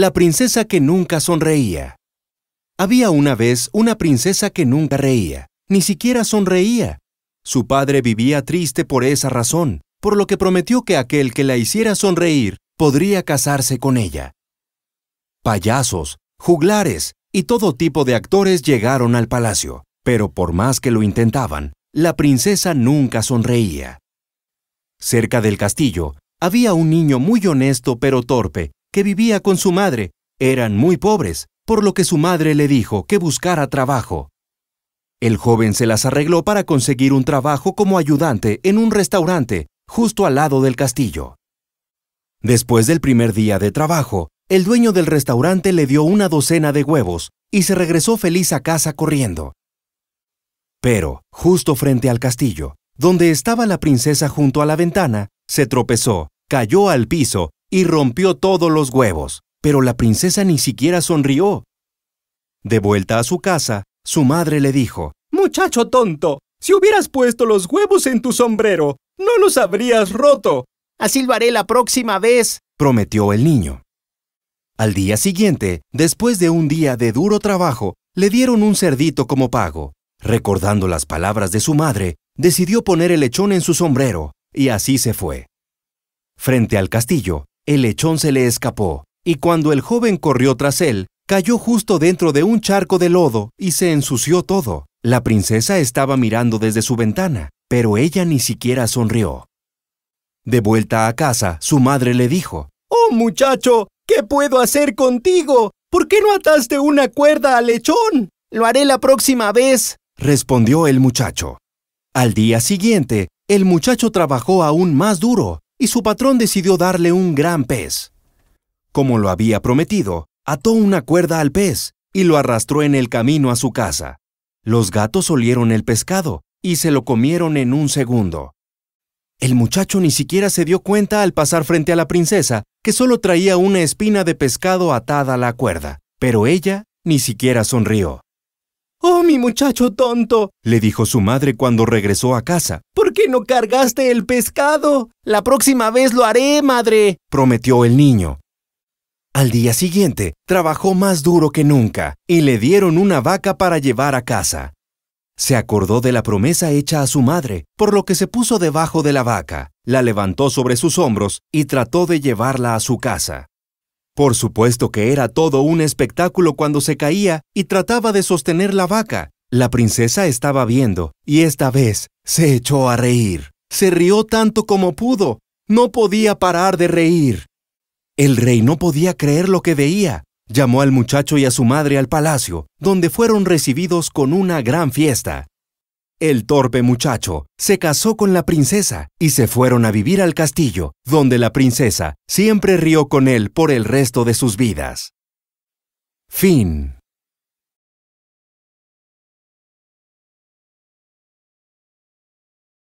La princesa que nunca sonreía. Había una vez una princesa que nunca reía, ni siquiera sonreía. Su padre vivía triste por esa razón, por lo que prometió que aquel que la hiciera sonreír podría casarse con ella. Payasos, juglares y todo tipo de actores llegaron al palacio, pero por más que lo intentaban, la princesa nunca sonreía. Cerca del castillo había un niño muy honesto pero torpe que vivía con su madre, eran muy pobres, por lo que su madre le dijo que buscara trabajo. El joven se las arregló para conseguir un trabajo como ayudante en un restaurante justo al lado del castillo. Después del primer día de trabajo, el dueño del restaurante le dio una docena de huevos y se regresó feliz a casa corriendo. Pero, justo frente al castillo, donde estaba la princesa junto a la ventana, se tropezó, cayó al piso y rompió todos los huevos, pero la princesa ni siquiera sonrió. De vuelta a su casa, su madre le dijo, Muchacho tonto, si hubieras puesto los huevos en tu sombrero, no los habrías roto. Así lo haré la próxima vez, prometió el niño. Al día siguiente, después de un día de duro trabajo, le dieron un cerdito como pago. Recordando las palabras de su madre, decidió poner el lechón en su sombrero, y así se fue. Frente al castillo, el lechón se le escapó, y cuando el joven corrió tras él, cayó justo dentro de un charco de lodo y se ensució todo. La princesa estaba mirando desde su ventana, pero ella ni siquiera sonrió. De vuelta a casa, su madre le dijo, Oh muchacho, ¿qué puedo hacer contigo? ¿Por qué no ataste una cuerda al lechón? Lo haré la próxima vez, respondió el muchacho. Al día siguiente, el muchacho trabajó aún más duro, y su patrón decidió darle un gran pez. Como lo había prometido, ató una cuerda al pez y lo arrastró en el camino a su casa. Los gatos olieron el pescado y se lo comieron en un segundo. El muchacho ni siquiera se dio cuenta al pasar frente a la princesa, que solo traía una espina de pescado atada a la cuerda, pero ella ni siquiera sonrió. ¡Oh, mi muchacho tonto! le dijo su madre cuando regresó a casa, ¿Por qué no cargaste el pescado? La próxima vez lo haré, madre, prometió el niño. Al día siguiente, trabajó más duro que nunca y le dieron una vaca para llevar a casa. Se acordó de la promesa hecha a su madre, por lo que se puso debajo de la vaca, la levantó sobre sus hombros y trató de llevarla a su casa. Por supuesto que era todo un espectáculo cuando se caía y trataba de sostener la vaca, la princesa estaba viendo, y esta vez se echó a reír. Se rió tanto como pudo. No podía parar de reír. El rey no podía creer lo que veía. Llamó al muchacho y a su madre al palacio, donde fueron recibidos con una gran fiesta. El torpe muchacho se casó con la princesa y se fueron a vivir al castillo, donde la princesa siempre rió con él por el resto de sus vidas. Fin.